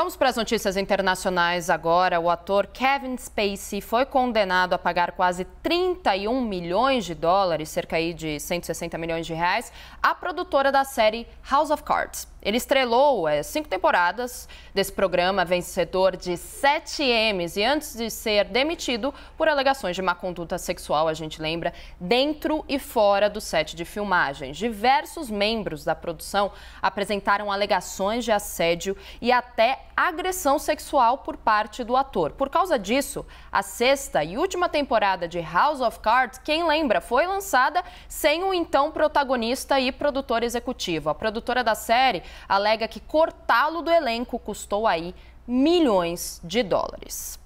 Vamos para as notícias internacionais agora. O ator Kevin Spacey foi condenado a pagar quase 31 milhões de dólares, cerca aí de 160 milhões de reais, à produtora da série House of Cards. Ele estrelou é, cinco temporadas desse programa, vencedor de sete M's, e antes de ser demitido por alegações de má conduta sexual, a gente lembra, dentro e fora do set de filmagens. Diversos membros da produção apresentaram alegações de assédio e até agressão sexual por parte do ator. Por causa disso, a sexta e última temporada de House of Cards, quem lembra, foi lançada sem o então protagonista e produtor executivo. A produtora da série alega que cortá-lo do elenco custou aí milhões de dólares.